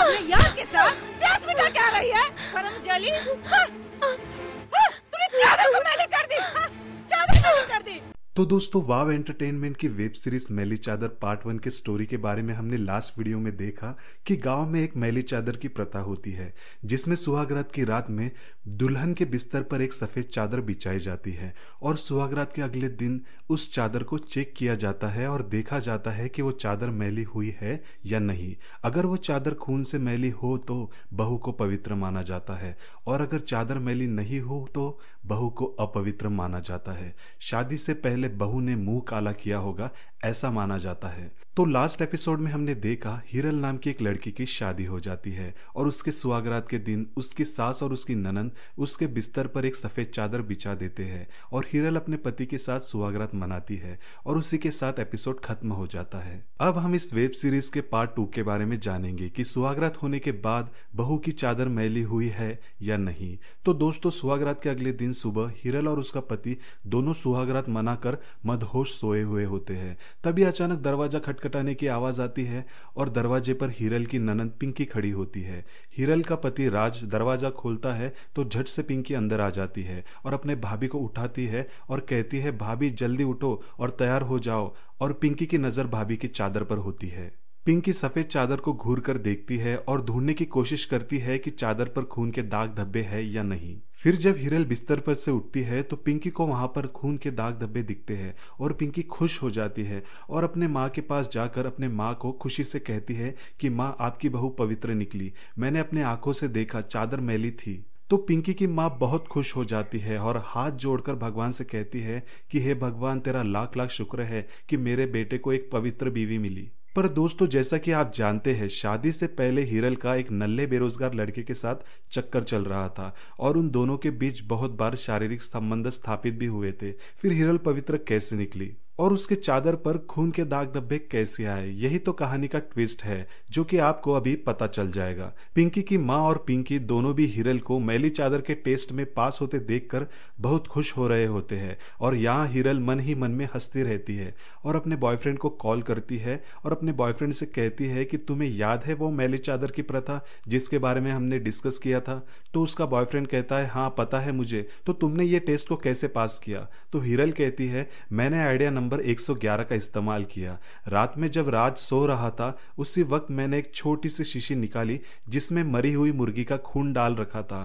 यार के साथ प्यास मिटा क्या रही है जली हाँ। हाँ। तूने चादर को कर दी हाँ। चादर कर दी तो दोस्तों वाव एंटरटेनमेंट की web series Maili Chadar part one के स्टोरी के बारे में हमने लास्ट वीडियो में देखा कि गांव में एक मैली चादर की प्रथा होती है जिसमें सुहागरात की रात में दुल्हन के बिस्तर पर एक सफ़ेद चादर बिछाई जाती है और सुहागरात के अगले दिन उस चादर को चेक किया जाता है और देखा जाता है कि वो चादर मैली हुई है या नहीं अगर वो चादर खून से मैली हो तो बहू को पवित्र माना जाता है और अगर चादर मैली नहीं हो तो बहू को अपवित्र माना जाता है शादी से पहले बहू ने मुंह काला किया होगा ऐसा माना जाता है तो लास्ट एपिसोड में हमने देखा हिरल नाम की एक लड़की की शादी हो जाती है और उसके सुहागरात के दिन उसकी सास और उसकी ननन उसके बिस्तर पर एक सफ़ेद चादर बिछा देते हैं और हिरल अपने पति के साथ सुहागरात मनाती है और उसी के साथ एपिसोड खत्म हो जाता है अब हम इस वेब सीरीज के पार्ट टू के बारे में जानेंगे की सुहागरात होने के बाद बहू की चादर मैली हुई है या नहीं तो दोस्तों सुहागरात के अगले दिन सुबह हिरल और उसका पति दोनों सुहागरात मनाकर मदहोश सोए हुए होते हैं तभी अचानक दरवाजा खटका खटखटाने की आवाज आती है और दरवाजे पर हिरल की ननंद पिंकी खड़ी होती है हिरल का पति राज दरवाजा खोलता है तो झट से पिंकी अंदर आ जाती है और अपने भाभी को उठाती है और कहती है भाभी जल्दी उठो और तैयार हो जाओ और पिंकी की नज़र भाभी की चादर पर होती है पिंकी सफेद चादर को घूर कर देखती है और ढूंढने की कोशिश करती है कि चादर पर खून के दाग धब्बे हैं या नहीं फिर जब हिरल बिस्तर पर से उठती है तो पिंकी को वहां पर खून के दाग धब्बे दिखते हैं और पिंकी खुश हो जाती है और अपने माँ के पास जाकर अपने माँ को खुशी से कहती है कि माँ आपकी बहू पवित्र निकली मैंने अपने आंखों से देखा चादर मैली थी तो पिंकी की माँ बहुत खुश हो जाती है और हाथ जोड़कर भगवान से कहती है कि हे भगवान तेरा लाख लाख शुक्र है कि मेरे बेटे को एक पवित्र बीवी मिली पर दोस्तों जैसा कि आप जानते हैं शादी से पहले हिरल का एक नल्ले बेरोजगार लड़के के साथ चक्कर चल रहा था और उन दोनों के बीच बहुत बार शारीरिक संबंध स्थापित भी हुए थे फिर हिरल पवित्र कैसे निकली और उसके चादर पर खून के दाग धब्बे कैसे आए यही तो कहानी का ट्विस्ट है जो कि आपको अभी पता चल जाएगा पिंकी की माँ और पिंकी दोनों भी हिरल को मैली चादर के टेस्ट में पास होते देखकर बहुत खुश हो रहे होते हैं और यहाँ हिरल मन ही मन में हंसती रहती है और अपने बॉयफ्रेंड को कॉल करती है और अपने बॉयफ्रेंड से कहती है कि तुम्हें याद है वो मैली चादर की प्रथा जिसके बारे में हमने डिस्कस किया था तो उसका बॉयफ्रेंड कहता है हाँ पता है मुझे तो तुमने ये टेस्ट को कैसे पास किया तो हिरल कहती है मैंने आइडिया नंबर 111 का इस्तेमाल किया रात में जब राज सो रहा था उसी वक्त मैंने एक छोटी सी शीशी निकाली जिसमें मरी हुई मुर्गी का खून डाल रखा था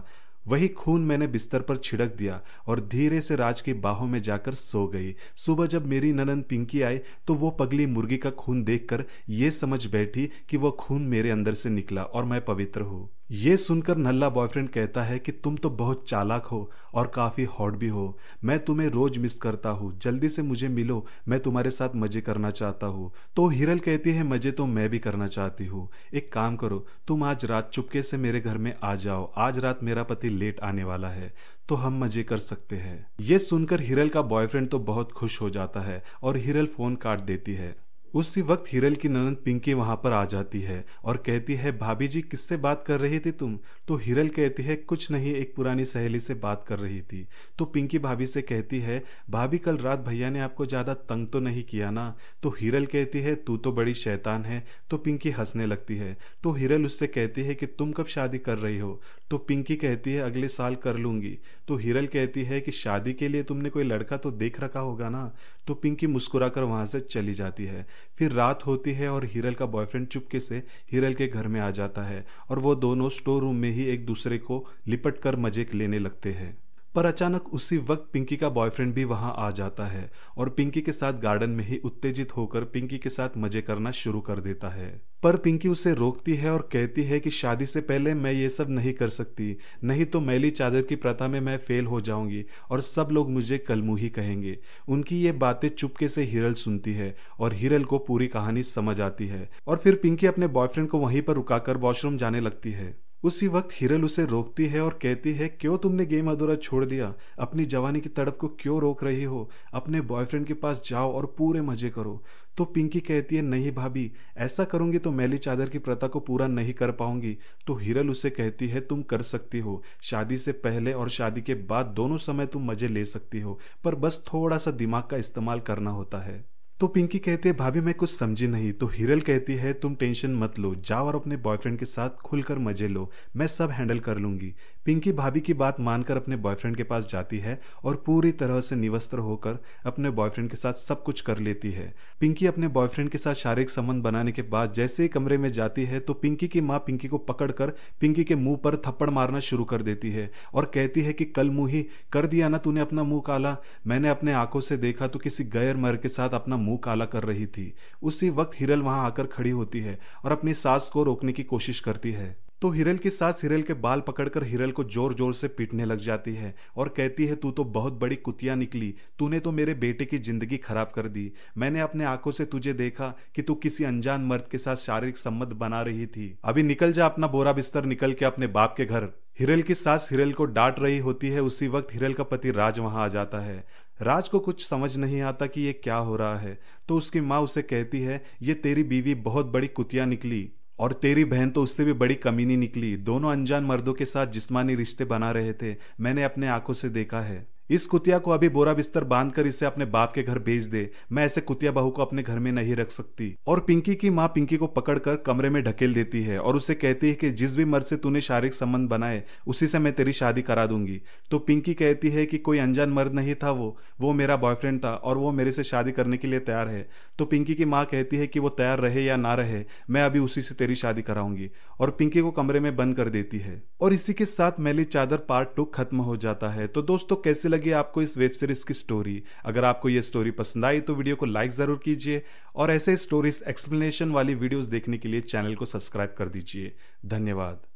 वही खून मैंने बिस्तर पर छिड़क दिया और धीरे से राज की बाहों में जाकर सो गई सुबह जब मेरी ननन पिंकी आई तो वो पगली मुर्गी का खून देखकर ये समझ बैठी कि वो खून मेरे अंदर से निकला और मैं पवित्र हूँ ये सुनकर नल्ला बॉयफ्रेंड कहता है कि तुम तो बहुत चालाक हो और काफ़ी हॉट भी हो मैं तुम्हें रोज़ मिस करता हूँ जल्दी से मुझे मिलो मैं तुम्हारे साथ मज़े करना चाहता हूँ तो हिरल कहती है मज़े तो मैं भी करना चाहती हूँ एक काम करो तुम आज रात चुपके से मेरे घर में आ जाओ आज रात मेरा पति लेट आने वाला है तो हम मजे कर सकते हैं ये सुनकर हिरल का बॉयफ्रेंड तो बहुत खुश हो जाता है और हिरल फोन काट देती है उसी वक्त हिरल की ननंद पिंकी वहां पर आ जाती है और कहती है भाभी जी किससे बात कर रही थी तुम तो हिरल कहती है कुछ नहीं एक पुरानी सहेली से बात कर रही थी तो पिंकी भाभी से कहती है भाभी कल रात भैया ने आपको ज्यादा तंग तो नहीं किया ना तो हिरल कहती है तू तो बड़ी शैतान है तो पिंकी हंसने लगती है तो हिरल उससे कहती है कि तुम कब शादी कर रही हो तो पिंकी कहती है अगले साल कर लूंगी तो हिरल कहती है कि शादी के लिए तुमने कोई लड़का तो देख रखा होगा ना तो पिंकी मुस्कुरा कर वहां से चली जाती है फिर रात होती है और हिरल का बॉयफ्रेंड चुपके से हिरल के घर में आ जाता है और वो दोनों स्टोर रूम में ही एक दूसरे को लिपट कर मजे लेने लगते हैं पर अचानक उसी वक्त पिंकी का बॉयफ्रेंड भी वहां आ जाता है और पिंकी के साथ गार्डन में ही उत्तेजित होकर पिंकी के साथ मजे करना शुरू कर देता है पर पिंकी उसे रोकती है और कहती है कि शादी से पहले मैं ये सब नहीं कर सकती नहीं तो मैली चादर की प्रथा में मैं फेल हो जाऊंगी और सब लोग मुझे कलमू ही कहेंगे उनकी ये बातें चुपके से हिरल सुनती है और हिरल को पूरी कहानी समझ आती है और फिर पिंकी अपने बॉयफ्रेंड को वहीं पर रुकाकर वॉशरूम जाने लगती है उसी वक्त हिरल उसे रोकती है और कहती है क्यों तुमने गेम अधूरा छोड़ दिया अपनी जवानी की तड़प को क्यों रोक रही हो अपने बॉयफ्रेंड के पास जाओ और पूरे मजे करो तो पिंकी कहती है नहीं भाभी ऐसा करूंगी तो मैली चादर की प्रथा को पूरा नहीं कर पाऊंगी तो हिरल उसे कहती है तुम कर सकती हो शादी से पहले और शादी के बाद दोनों समय तुम मजे ले सकती हो पर बस थोड़ा सा दिमाग का इस्तेमाल करना होता है तो पिंकी कहते भाभी मैं कुछ समझी नहीं तो हिरल कहती है तुम टेंशन मत लो जाओ और अपने बॉयफ्रेंड के साथ खुलकर मजे लो मैं सब हैंडल कर लूंगी पिंकी भाभी की बात मानकर अपने बॉयफ्रेंड के पास जाती है और पूरी तरह से निवस्त्र होकर अपने बॉयफ्रेंड के साथ सब कुछ कर लेती है पिंकी अपने बॉयफ्रेंड के साथ शारीरिक संबंध बनाने के बाद जैसे ही कमरे में जाती है तो पिंकी की माँ पिंकी को पकड़कर पिंकी के मुंह पर थप्पड़ मारना शुरू कर देती है और कहती है कि कल मुंह ही कर दिया ना तूने अपना मुंह काला मैंने अपने आंखों से देखा तो किसी गैर मर के साथ अपना मुंह काला कर रही थी उसी वक्त हिरल वहां आकर खड़ी होती है और अपनी सास को रोकने की कोशिश करती है तो हिरल के साथ हिरल के बाल पकड़कर हिरल को जोर जोर से पीटने लग जाती है और कहती है तू तो बहुत बड़ी कुतिया निकली तूने तो मेरे बेटे की जिंदगी खराब कर दी मैंने अपने आंखों से तुझे देखा कि तू किसी अनजान मर्द के साथ शारीरिक संबंध बना रही थी अभी निकल जा अपना बोरा बिस्तर निकल के अपने बाप के घर हिरल की सास हिरल को डांट रही होती है उसी वक्त हिरल का पति राज वहां आ जाता है राज को कुछ समझ नहीं आता कि ये क्या हो रहा है तो उसकी माँ उसे कहती है ये तेरी बीवी बहुत बड़ी कुतिया निकली और तेरी बहन तो उससे भी बड़ी कमी नहीं निकली दोनों अनजान मर्दों के साथ जिस्मानी रिश्ते बना रहे थे मैंने अपने आंखों से देखा है इस कुतिया को अभी बोरा बिस्तर बांध कर इसे अपने बाप के घर भेज दे मैं ऐसे कुतिया बहू को अपने घर में नहीं रख सकती और पिंकी की माँ पिंकी को पकड़कर कमरे में ढकेल देती है और उसे कहती है कि जिस भी मर्द से तूने शारीरिक संबंध बनाए उसी से मैं तेरी शादी करा दूंगी तो पिंकी कहती है कि कोई अनजान मर्द नहीं था वो वो मेरा बॉयफ्रेंड था और वो मेरे से शादी करने के लिए तैयार है तो पिंकी की माँ कहती है कि वो तैयार रहे या ना रहे मैं अभी उसी से तेरी शादी कराऊंगी और पिंकी को कमरे में बंद कर देती है और इसी के साथ मैली चादर पार्ट टू खत्म हो जाता है तो दोस्तों कैसे लगे लगी आपको इस वेब सीरीज की स्टोरी अगर आपको ये स्टोरी पसंद आई तो वीडियो को लाइक जरूर कीजिए और ऐसे स्टोरीज एक्सप्लेनेशन वाली वीडियोस देखने के लिए चैनल को सब्सक्राइब कर दीजिए धन्यवाद